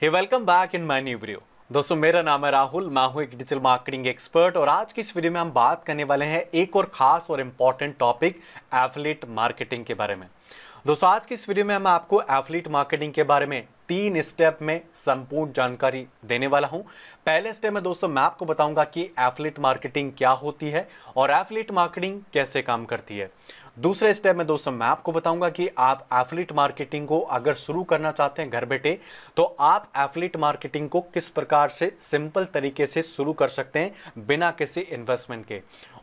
hey welcome back in my new video दोस्तों मेरा नाम है राहुल मैं हूँ एक डिजिटल मार्केटिंग एक्सपर्ट और आज की इस वीडियो में हम बात करने वाले हैं एक और ख़ास और इम्पॉर्टेंट टॉपिक एफलेट मार्केटिंग के बारे में दोस्तों आज की इस वीडियो में हम आपको एफलेट मार्केटिंग के बारे में तीन स्टेप में संपूर्ण जानकारी देने वाला हूं पहले स्टेप में दोस्तों मैं आपको बताऊंगा कि एफलेट मार्केटिंग क्या होती है और एफलेट मार्केटिंग कैसे काम करती है दूसरे स्टेप में दोस्तों मैं आपको बताऊंगा कि आप एफिलिट मार्केटिंग को अगर शुरू करना चाहते हैं घर बैठे तो आप एफिलिट मार्केटिंग को किस प्रकार से सिंपल तरीके से शुरू कर सकते हैं बिना किसी इन्वेस्टमेंट के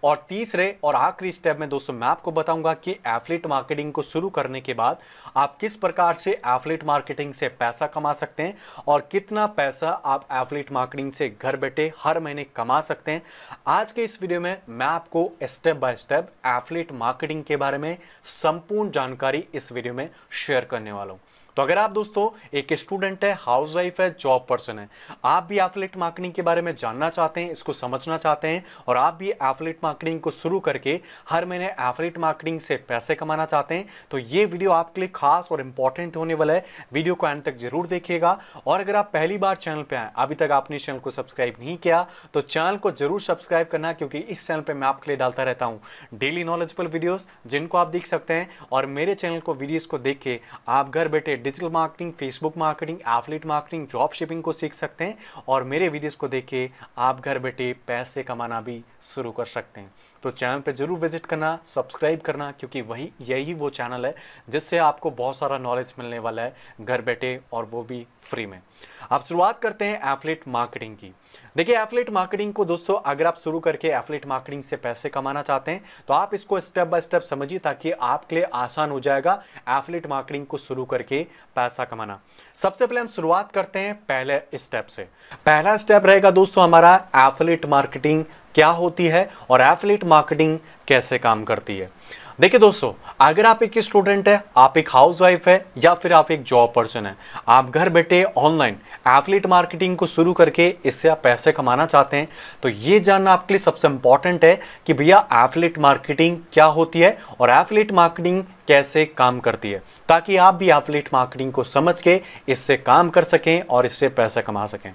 और तीसरे और आखिरी स्टेप में दोस्तों मैं आपको बताऊंगा कि एफिलिट मार्केटिंग को शुरू करने के बाद आप किस प्रकार से एफलीट मार्केटिंग से पैसा कमा सकते हैं और कितना पैसा आप एफिलिट मार्केटिंग से घर बैठे हर महीने कमा सकते हैं आज के इस वीडियो में मैं आपको step by step affiliate marketing के बारे में संपूर्ण जानकारी इस वीडियो में शेयर करने वाला हूँ तो अगर आप दोस्तों एक स्टूडेंट है हाउस वाइफ है जॉब पर्सन है आप भी एफलेट मार्केटिंग के बारे में जानना चाहते हैं इसको समझना चाहते हैं और आप भी एफलेट मार्केटिंग को शुरू करके हर महीने एफलेट मार्केटिंग से पैसे कमाना चाहते हैं तो ये वीडियो आपके लिए खास और इंपॉर्टेंट होने वाला है वीडियो को एंड तक जरूर देखिएगा और अगर आप पहली बार चैनल पर आए अभी तक आपने चैनल को सब्सक्राइब नहीं किया तो चैनल को जरूर सब्सक्राइब करना क्योंकि इस चैनल पर मैं आपके लिए डालता रहता हूँ डेली नॉलेजबल वीडियोज़ जिनको आप देख सकते हैं और मेरे चैनल को वीडियोज़ को देख के आप घर बैठे digital marketing Facebook marketing affiliate marketing job shipping को सीख सकते हैं और मेरे वीडियोज़ को देख के आप घर बैठे पैसे कमाना भी शुरू कर सकते हैं तो चैनल पे ज़रूर विजिट करना सब्सक्राइब करना क्योंकि वही यही वो चैनल है जिससे आपको बहुत सारा नॉलेज मिलने वाला है घर बैठे और वो भी फ्री में आप शुरुआत करते हैं एफलेट मार्केटिंग की देखिए एफलेट मार्केटिंग को दोस्तों अगर आप शुरू करके एफलेट मार्केटिंग से पैसे कमाना चाहते हैं तो आप इसको स्टेप बाय स्टेप समझिए ताकि आपके लिए आसान हो जाएगा एफलेट मार्केटिंग को शुरू करके पैसा कमाना सबसे पहले हम शुरुआत करते हैं पहले स्टेप से पहला स्टेप रहेगा दोस्तों हमारा एफलेट मार्केटिंग क्या होती है और एफिलेट मार्केटिंग कैसे काम करती है देखिए दोस्तों अगर आप एक स्टूडेंट है आप एक हाउस वाइफ है या फिर आप एक जॉब पर्सन है आप घर बैठे ऑनलाइन एफलेट मार्केटिंग को शुरू करके इससे आप पैसे कमाना चाहते हैं तो ये जानना आपके लिए सबसे इंपॉर्टेंट है कि भैया एफलेट मार्केटिंग क्या होती है और एफलेट मार्केटिंग कैसे काम करती है ताकि आप भी एफलेट मार्केटिंग को समझ के इससे काम कर सकें और इससे पैसे कमा सकें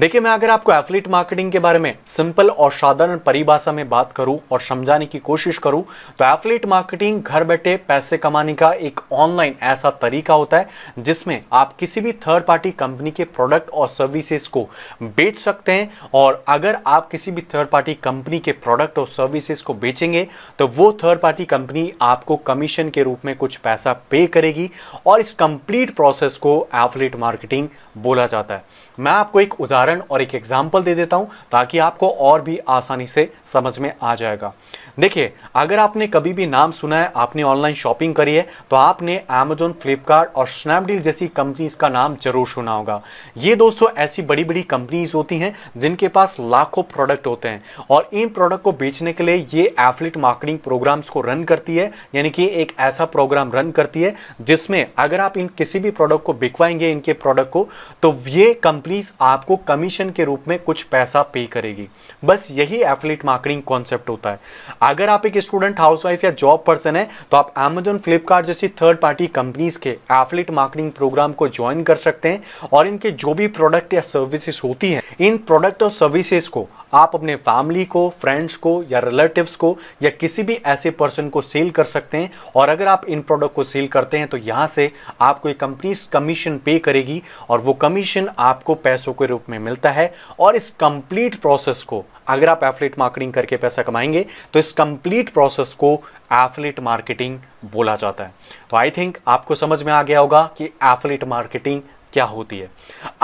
देखिए मैं अगर आपको एफलीट मार्केटिंग के बारे में सिंपल और साधारण परिभाषा में बात करूं और समझाने की कोशिश करूं तो एफलीट मार्केटिंग घर बैठे पैसे कमाने का एक ऑनलाइन ऐसा तरीका होता है जिसमें आप किसी भी थर्ड पार्टी कंपनी के प्रोडक्ट और सर्विसेज को बेच सकते हैं और अगर आप किसी भी थर्ड पार्टी कंपनी के प्रोडक्ट और सर्विसेज को बेचेंगे तो वो थर्ड पार्टी कंपनी आपको कमीशन के रूप में कुछ पैसा पे करेगी और इस कंप्लीट प्रोसेस को एफलीट मार्केटिंग बोला जाता है मैं आपको एक उदाहरण और एक एग्जाम्पल दे देता हूं ताकि आपको और भी आसानी से समझ में आ जाएगा देखिए अगर आपने कभी भी नाम सुना है आपने ऑनलाइन शॉपिंग करी है तो आपने अमेजोन फ्लिपकार्ट और स्नैपडील जैसी कंपनीज का नाम जरूर सुना होगा ये दोस्तों ऐसी बड़ी बड़ी कंपनीज होती हैं जिनके पास लाखों प्रोडक्ट होते हैं और इन प्रोडक्ट को बेचने के लिए ये एफलेट मार्केटिंग प्रोग्राम्स को रन करती है यानी कि एक ऐसा प्रोग्राम रन करती है जिसमें अगर आप इन किसी भी प्रोडक्ट को बिकवाएंगे इनके प्रोडक्ट को तो ये कंपनी कंपनीज आपको कमीशन के रूप में कुछ पैसा पे करेगी बस यही एफिलेट मार्केटिंग कॉन्सेप्ट होता है अगर आप एक स्टूडेंट हाउसवाइफ या जॉब पर्सन है तो आप अमेजोन फ्लिपकार्ट जैसी थर्ड पार्टी कंपनीज के एफिलेट मार्केटिंग प्रोग्राम को ज्वाइन कर सकते हैं और इनके जो भी प्रोडक्ट या सर्विसेज होती हैं इन प्रोडक्ट और सर्विसेज को आप अपने फैमिली को फ्रेंड्स को या रिलेटिव्स को या किसी भी ऐसे पर्सन को सेल कर सकते हैं और अगर आप इन प्रोडक्ट को सेल करते हैं तो यहाँ से आपको एक कंपनी कमीशन पे करेगी और वो कमीशन आपको पैसों के रूप में मिलता है और इस कंप्लीट प्रोसेस को अगर आप एफलेट मार्केटिंग करके पैसा कमाएंगे तो इस कंप्लीट प्रोसेस को एफलेट मार्केटिंग बोला जाता है तो आई थिंक आपको समझ में आ गया होगा कि एफलेट मार्केटिंग क्या होती है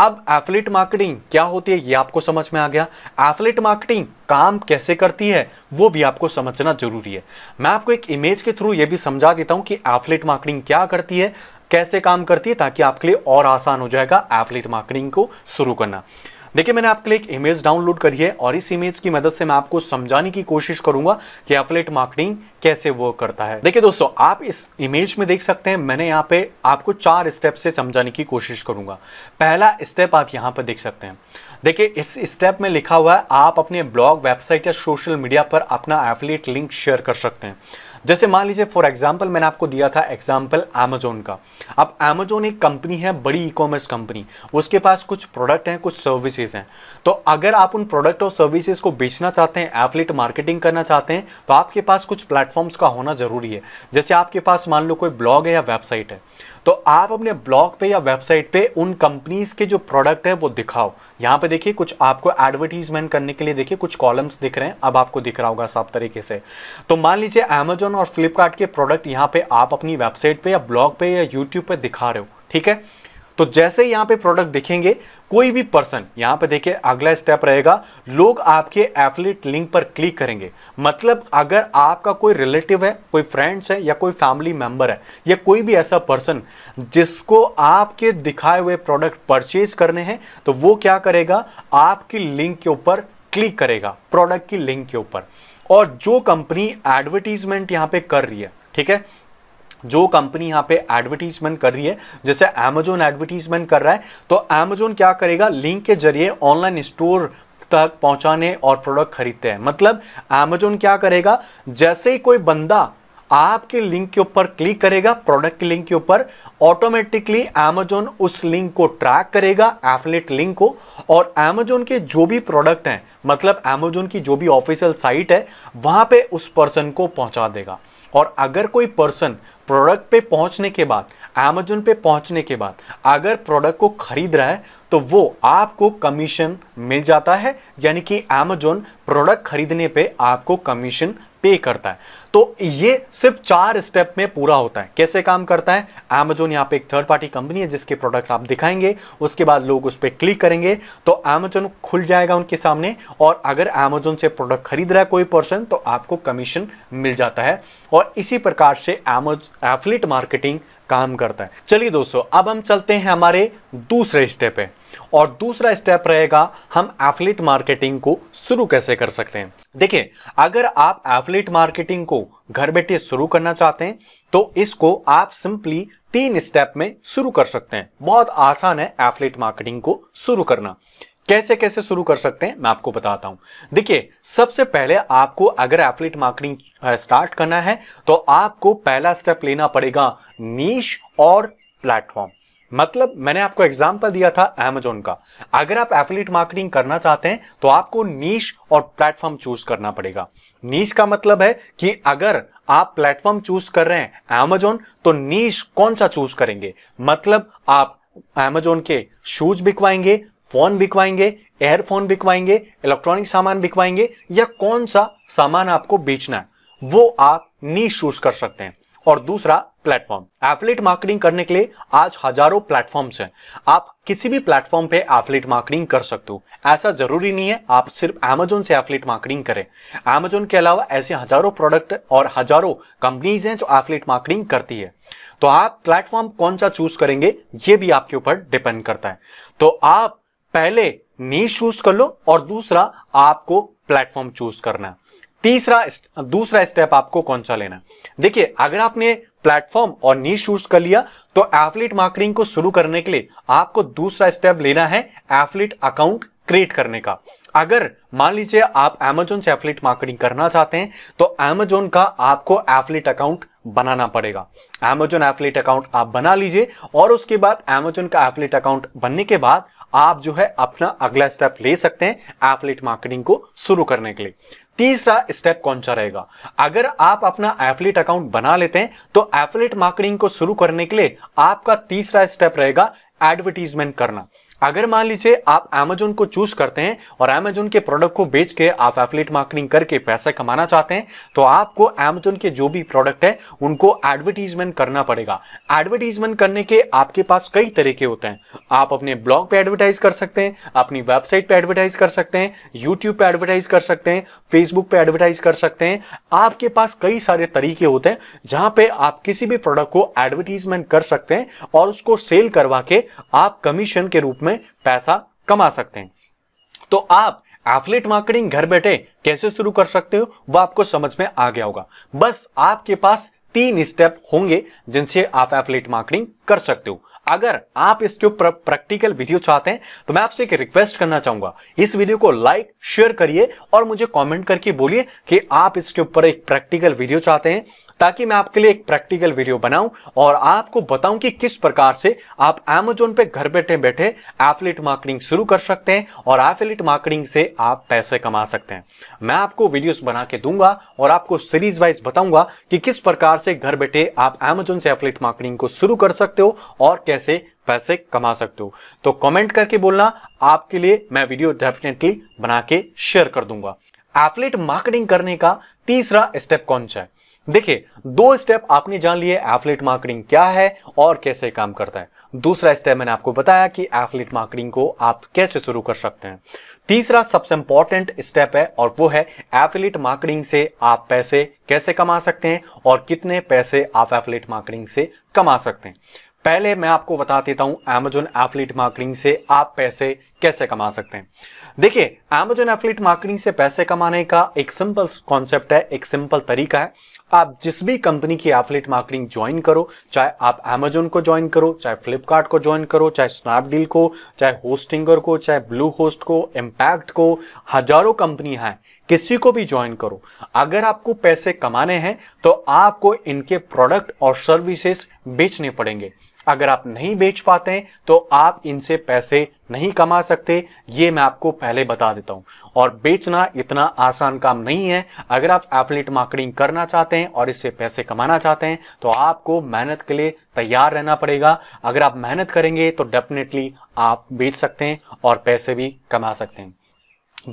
अब एफलेट मार्केटिंग क्या होती है ये आपको समझ में आ गया एफलेट मार्केटिंग काम कैसे करती है वो भी आपको समझना जरूरी है मैं आपको एक इमेज के थ्रू ये भी समझा देता हूँ कि एफलेट मार्केटिंग क्या करती है कैसे काम करती है ताकि आपके लिए और आसान हो जाएगा एफलेट मार्केटिंग को शुरू करना देखिए मैंने आपके लिए एक इमेज डाउनलोड करी है और इस इमेज की मदद से मैं आपको समझाने की कोशिश करूंगा कि एफलेट मार्केटिंग कैसे वर्क करता है देखिए दोस्तों आप इस इमेज में देख सकते हैं मैंने यहाँ पे आपको चार स्टेप से समझाने की कोशिश करूंगा पहला स्टेप आप यहाँ पर देख सकते हैं देखिए इस स्टेप में लिखा हुआ है आप अपने ब्लॉग वेबसाइट या सोशल मीडिया पर अपना एफिलेट लिंक शेयर कर सकते हैं जैसे मान लीजिए फॉर एग्जाम्पल मैंने आपको दिया था एग्जाम्पल एमेजोन का अब एमेजोन एक कंपनी है बड़ी ई कॉमर्स कंपनी उसके पास कुछ प्रोडक्ट हैं कुछ सर्विसेज हैं तो अगर आप उन प्रोडक्ट और सर्विसेज को बेचना चाहते हैं एफलेट मार्केटिंग करना चाहते हैं तो आपके पास कुछ प्लेटफॉर्म्स का होना जरूरी है जैसे आपके पास मान लो कोई ब्लॉग है या वेबसाइट है तो आप अपने ब्लॉग पे या वेबसाइट पे उन कंपनीज के जो प्रोडक्ट है वो दिखाओ यहाँ पे देखिए कुछ आपको एडवर्टीजमेंट करने के लिए देखिए कुछ कॉलम्स दिख रहे हैं अब आपको दिख रहा होगा साफ तरीके से तो मान लीजिए अमेजोन अमेजोन और फ्लिपकार्ट के प्रोडक्ट यहाँ पे आप अपनी वेबसाइट पे या ब्लॉग पे या यूट्यूब पे दिखा रहे हो ठीक है तो जैसे यहाँ पे प्रोडक्ट दिखेंगे कोई भी पर्सन यहाँ पे देखिए अगला स्टेप रहेगा लोग आपके एफलेट लिंक पर क्लिक करेंगे मतलब अगर आपका कोई रिलेटिव है कोई फ्रेंड्स है या कोई फैमिली मेंबर है या कोई भी ऐसा पर्सन जिसको आपके दिखाए हुए प्रोडक्ट परचेज करने हैं तो वो क्या करेगा आपकी लिंक के ऊपर क्लिक करेगा प्रोडक्ट की लिंक के ऊपर और जो कंपनी एडवर्टीजमेंट यहां पे कर रही है ठीक है जो कंपनी यहां पे एडवर्टीजमेंट कर रही है जैसे अमेजोन एडवर्टीजमेंट कर रहा है तो अमेजोन क्या करेगा लिंक के जरिए ऑनलाइन स्टोर तक पहुंचाने और प्रोडक्ट खरीदते हैं मतलब अमेजोन क्या करेगा जैसे ही कोई बंदा आपके लिंक के ऊपर क्लिक करेगा प्रोडक्ट के लिंक के ऊपर ऑटोमेटिकली एमेजोन उस लिंक को ट्रैक करेगा एफलेट लिंक को और एमेजोन के जो भी प्रोडक्ट हैं मतलब एमेजोन की जो भी ऑफिशियल साइट है वहां पे उस पर्सन को पहुंचा देगा और अगर कोई पर्सन प्रोडक्ट पे पहुंचने के बाद एमेजोन पे पहुंचने के बाद अगर प्रोडक्ट को खरीद रहा है तो वो आपको कमीशन मिल जाता है यानी कि एमेजोन प्रोडक्ट खरीदने पे आपको कमीशन पे करता है तो ये सिर्फ चार स्टेप में पूरा होता है कैसे काम करता है अमेजोन यहाँ पे एक थर्ड पार्टी कंपनी है जिसके प्रोडक्ट आप दिखाएंगे उसके बाद लोग उस पर क्लिक करेंगे तो अमेजोन खुल जाएगा उनके सामने और अगर अमेजोन से प्रोडक्ट खरीद रहा है कोई पर्सन तो आपको कमीशन मिल जाता है और इसी प्रकार से एफलेट मार्केटिंग काम करता है चलिए दोस्तों अब हम चलते हैं हमारे दूसरे स्टेप पे और दूसरा स्टेप रहेगा हम एफलेट मार्केटिंग को शुरू कैसे कर सकते हैं देखिए अगर आप एफलेट मार्केटिंग को घर बैठे शुरू करना चाहते हैं तो इसको आप सिंपली तीन स्टेप में शुरू कर सकते हैं बहुत आसान है एफलेट मार्केटिंग को शुरू करना कैसे कैसे शुरू कर सकते हैं मैं आपको बताता हूं देखिए सबसे पहले आपको अगर एफलेट मार्केटिंग स्टार्ट करना है तो आपको पहला स्टेप लेना पड़ेगा नीश और प्लेटफॉर्म मतलब मैंने आपको एग्जाम्पल दिया था एमेजोन का अगर आप एफिलेट मार्केटिंग करना चाहते हैं तो आपको नीश और प्लेटफॉर्म चूज करना पड़ेगा नीश का मतलब है कि अगर आप प्लेटफॉर्म चूज कर रहे हैं एमेजोन तो नीश कौन सा चूज करेंगे मतलब आप एमेजोन के शूज बिकवाएंगे फोन बिकवाएंगे एयरफोन बिकवाएंगे इलेक्ट्रॉनिक सामान बिकवाएंगे या कौन सा सामान आपको बेचना है वो आप नी चूज कर सकते हैं और दूसरा प्लेटफॉर्म एफलेट मार्केटिंग करने के लिए आज हजारों प्लेटफॉर्म्स हैं आप किसी भी प्लेटफॉर्म पे एफलेट मार्केटिंग कर सकते हो ऐसा जरूरी नहीं है आप सिर्फ एमेजोन से एफलेट मार्केटिंग करें अमेजोन के अलावा ऐसे हजारों प्रोडक्ट और हजारों कंपनीज हैं जो एफलेट मार्केटिंग करती है तो आप प्लेटफॉर्म कौन सा चूज करेंगे ये भी आपके ऊपर डिपेंड करता है तो आप पहले नीच चूज कर लो और दूसरा आपको प्लेटफॉर्म चूज करना तीसरा दूसरा स्टेप आपको कौन सा लेना देखिए अगर आपने प्लेटफॉर्म और नीच चूज कर लिया तो एफलेट मार्केटिंग को शुरू करने के लिए आपको दूसरा स्टेप लेना है एफलेट अकाउंट क्रिएट करने का अगर मान लीजिए आप एमेजोन से एफलेट मार्केटिंग करना चाहते हैं तो एमेजोन का आपको एफलेट अकाउंट बनाना पड़ेगा एमेजोन एफलेट अकाउंट आप बना लीजिए और उसके बाद एमेजोन का एफलेट अकाउंट बनने के बाद आप जो है अपना अगला स्टेप ले सकते हैं एफलेट मार्केटिंग को शुरू करने के लिए तीसरा स्टेप कौन सा रहेगा अगर आप अपना एफलेट अकाउंट बना लेते हैं तो एफलेट मार्केटिंग को शुरू करने के लिए आपका तीसरा स्टेप रहेगा एडवर्टीजमेंट करना अगर मान लीजिए आप एमेजोन को चूज करते हैं और एमेजोन के प्रोडक्ट को बेच के आप एफिलेट मार्केटिंग करके पैसा कमाना चाहते हैं तो आपको एमेजोन के जो भी प्रोडक्ट है उनको एडवर्टीजमेंट करना पड़ेगा एडवर्टीजमेंट करने के आपके पास कई तरीके होते हैं आप अपने ब्लॉग पे एडवर्टाइज कर सकते हैं अपनी वेबसाइट पे एडवर्टाइज कर सकते हैं यूट्यूब पे एडवर्टाइज कर सकते हैं फेसबुक पे एडवर्टाइज कर सकते हैं आपके पास कई सारे तरीके होते हैं जहां पे आप किसी भी प्रोडक्ट को एडवर्टीजमेंट कर सकते हैं और उसको सेल करवा के आप कमीशन के रूप में में पैसा कमा सकते हैं तो आप एफलेट मार्केटिंग घर बैठे कैसे शुरू कर सकते हो वह आपको समझ में आ गया होगा बस आपके पास तीन स्टेप होंगे जिनसे आप एफलेट मार्केटिंग कर सकते हो अगर आप इसके ऊपर प्रैक्टिकल वीडियो चाहते हैं तो मैं आपसे एक रिक्वेस्ट करना चाहूंगा इस वीडियो को लाइक शेयर करिए और मुझे कमेंट करके बोलिए कि आप इसके ऊपर एक प्रैक्टिकल वीडियो चाहते हैं ताकि मैं आपके लिए एक प्रैक्टिकल वीडियो बनाऊं और आपको बताऊं कि किस प्रकार से आप एमेजोन पे घर बैठे बैठे एफिलेट मार्केटिंग शुरू कर सकते हैं और एफिलेट मार्केटिंग से आप पैसे कमा सकते हैं मैं आपको वीडियोस बना के दूंगा और आपको सीरीज वाइज बताऊंगा कि किस प्रकार से घर बैठे आप एमेजोन से एफिलेट मार्केटिंग को शुरू कर सकते हो और कैसे कैसे पैसे कमा सकते हो तो कमेंट करके बोलना आपके लिए मैं वीडियो डेफिनेटली बना के शेयर कर दूंगा एफलेट मार्केटिंग करने का तीसरा स्टेप कौन सा है देखिए दो स्टेप आपने जान लिए एफलेट मार्केटिंग क्या है और कैसे काम करता है दूसरा स्टेप मैंने आपको बताया कि एफलेट मार्केटिंग को आप कैसे शुरू कर सकते हैं तीसरा सबसे इंपॉर्टेंट स्टेप है और वो है एफलेट मार्केटिंग से आप पैसे कैसे कमा सकते हैं और कितने पैसे आप एफलेट मार्केटिंग से कमा सकते हैं पहले मैं आपको बता देता हूं एमेजोन एफलीट मार्केटिंग से आप पैसे कैसे कमा सकते हैं देखिए एमेजोन एफलीट मार्केटिंग से पैसे कमाने का एक सिंपल कॉन्सेप्ट है एक सिंपल तरीका है आप जिस भी कंपनी की एफलीट मार्केटिंग ज्वाइन करो चाहे आप एमेजोन को ज्वाइन करो चाहे फ्लिपकार्ट को ज्वाइन करो चाहे स्नैपडील को चाहे होस्टिंगर को चाहे ब्लू होस्ट को इम्पैक्ट को हजारों कंपनी है किसी को भी ज्वाइन करो अगर आपको पैसे कमाने हैं तो आपको इनके प्रोडक्ट और सर्विसेज बेचने पड़ेंगे अगर आप नहीं बेच पाते हैं तो आप इनसे पैसे नहीं कमा सकते ये मैं आपको पहले बता देता हूं और बेचना इतना आसान काम नहीं है अगर आप एफलेट मार्केटिंग करना चाहते हैं और इससे पैसे कमाना चाहते हैं तो आपको मेहनत के लिए तैयार रहना पड़ेगा अगर आप मेहनत करेंगे तो डेफिनेटली आप बेच सकते हैं और पैसे भी कमा सकते हैं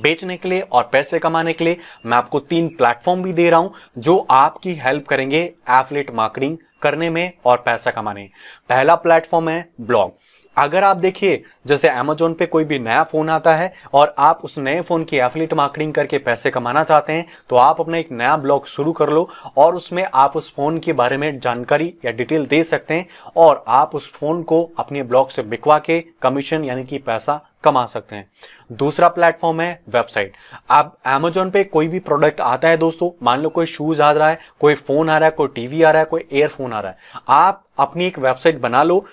बेचने के लिए और पैसे कमाने के लिए मैं आपको तीन प्लेटफॉर्म भी दे रहा हूं जो आपकी हेल्प करेंगे एफलेट मार्केटिंग करने में और पैसा कमाने पहला प्लेटफॉर्म है ब्लॉग अगर आप देखिए जैसे अमेजोन पे कोई भी नया फ़ोन आता है और आप उस नए फ़ोन की एफलेट मार्केटिंग करके पैसे कमाना चाहते हैं तो आप अपना एक नया ब्लॉग शुरू कर लो और उसमें आप उस फ़ोन के बारे में जानकारी या डिटेल दे सकते हैं और आप उस फ़ोन को अपने ब्लॉग से बिकवा के कमीशन यानी कि पैसा कमा सकते हैं दूसरा प्लेटफॉर्म है वेबसाइट आप एमेजोन पे कोई भी प्रोडक्ट आता है दोस्तों मान लो कोई शूज आ रहा है कोई फोन आ रहा है कोई टीवी आ रहा है कोई एयरफोन आ रहा है आप अपनी एक वेबसाइट बना लो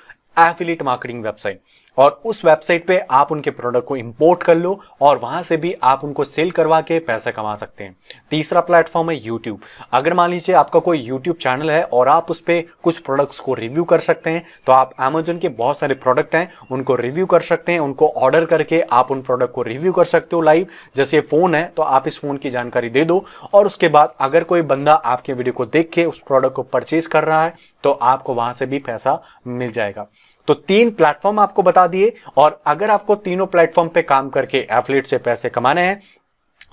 एफिलेट मार्केटिंग वेबसाइट और उस वेबसाइट पे आप उनके प्रोडक्ट को इंपोर्ट कर लो और वहां से भी आप उनको सेल करवा के पैसा कमा सकते हैं तीसरा प्लेटफॉर्म है यूट्यूब अगर मान लीजिए आपका कोई यूट्यूब चैनल है और आप उस पर कुछ प्रोडक्ट्स को रिव्यू कर सकते हैं तो आप अमेजोन के बहुत सारे प्रोडक्ट हैं उनको रिव्यू कर सकते हैं उनको ऑर्डर करके आप उन प्रोडक्ट को रिव्यू कर सकते हो लाइव जैसे फोन है तो आप इस फोन की जानकारी दे दो और उसके बाद अगर कोई बंदा आपके वीडियो को देख के उस प्रोडक्ट को परचेज कर रहा है तो आपको वहां से भी पैसा मिल जाएगा तो तीन प्लेटफॉर्म आपको बता दिए और अगर आपको तीनों प्लेटफॉर्म पे काम करके एफलेट से पैसे कमाने हैं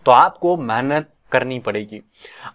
तो आपको मेहनत करनी पड़ेगी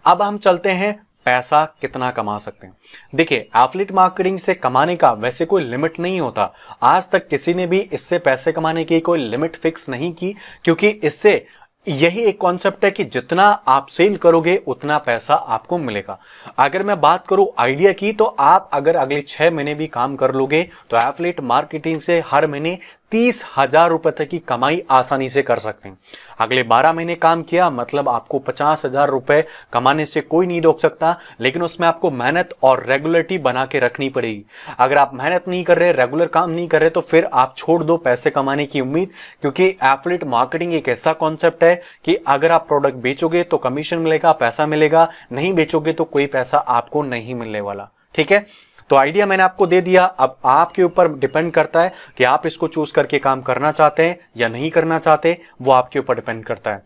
अब हम चलते हैं पैसा कितना कमा सकते हैं देखिए एफलेट मार्केटिंग से कमाने का वैसे कोई लिमिट नहीं होता आज तक किसी ने भी इससे पैसे कमाने की कोई लिमिट फिक्स नहीं की क्योंकि इससे यही एक कॉन्सेप्ट है कि जितना आप सेल करोगे उतना पैसा आपको मिलेगा अगर मैं बात करूं आइडिया की तो आप अगर अगले छह महीने भी काम कर लोगे तो एफलेट मार्केटिंग से हर महीने तीस हजार रुपए तक की कमाई आसानी से कर सकते हैं अगले बारह महीने काम किया मतलब आपको पचास हजार रुपए कमाने से कोई नहीं रोक सकता लेकिन उसमें आपको मेहनत और रेगुलरिटी बना के रखनी पड़ेगी अगर आप मेहनत नहीं कर रहे रेगुलर काम नहीं कर रहे तो फिर आप छोड़ दो पैसे कमाने की उम्मीद क्योंकि एफलेट मार्केटिंग एक ऐसा कॉन्सेप्ट है कि अगर आप प्रोडक्ट बेचोगे तो कमीशन मिलेगा पैसा मिलेगा नहीं बेचोगे तो कोई पैसा आपको नहीं मिलने वाला ठीक है तो आइडिया मैंने आपको दे दिया अब आपके ऊपर डिपेंड करता है कि आप इसको चूज करके काम करना चाहते हैं या नहीं करना चाहते वो आपके ऊपर डिपेंड करता है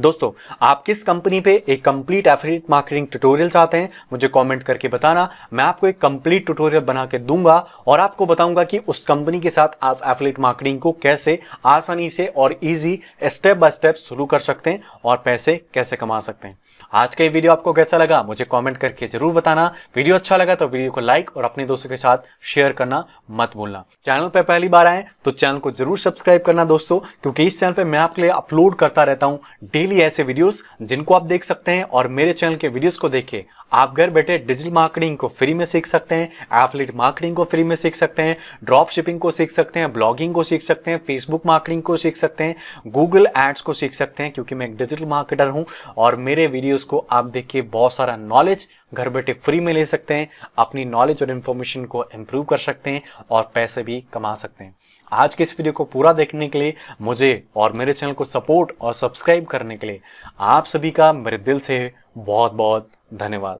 दोस्तों आप किस कंपनी पे एक कंप्लीट एफिलिएट मार्केटिंग ट्यूटोरियल चाहते हैं मुझे कमेंट करके बताना मैं आपको एक कंप्लीट ट्यूटोरियल बना के दूंगा और आपको बताऊंगा कि उस कंपनी के साथ आप एफिलिएट मार्केटिंग को कैसे आसानी से और इजी स्टेप बाय स्टेप शुरू कर सकते हैं और पैसे कैसे कमा सकते हैं आज का ये वीडियो आपको कैसा लगा मुझे कॉमेंट करके जरूर बताना वीडियो अच्छा लगा तो वीडियो को लाइक और अपने दोस्तों के साथ शेयर करना मत भूलना चैनल पर पहली बार आए तो चैनल को जरूर सब्सक्राइब करना दोस्तों क्योंकि इस चैनल पर मैं आपके लिए अपलोड करता रहता हूँ डेली ऐसे वीडियोस जिनको आप देख सकते हैं और मेरे चैनल के वीडियोस को देख के आप घर बैठे डिजिटल मार्केटिंग को फ्री में सीख सकते हैं एफलेट मार्केटिंग को फ्री में सीख सकते हैं ड्रॉप शिपिंग को सीख सकते हैं ब्लॉगिंग को सीख सकते हैं फेसबुक मार्केटिंग को सीख सकते हैं गूगल एड्स को सीख सकते हैं क्योंकि मैं एक डिजिटल मार्केटर हूं और मेरे वीडियोस को आप देख के बहुत सारा नॉलेज घर बैठे फ्री में ले सकते हैं अपनी नॉलेज और इन्फॉर्मेशन को इम्प्रूव कर सकते हैं और पैसे भी कमा सकते हैं आज के इस वीडियो को पूरा देखने के लिए मुझे और मेरे चैनल को सपोर्ट और सब्सक्राइब करने के लिए आप सभी का मेरे दिल से बहुत बहुत धन्यवाद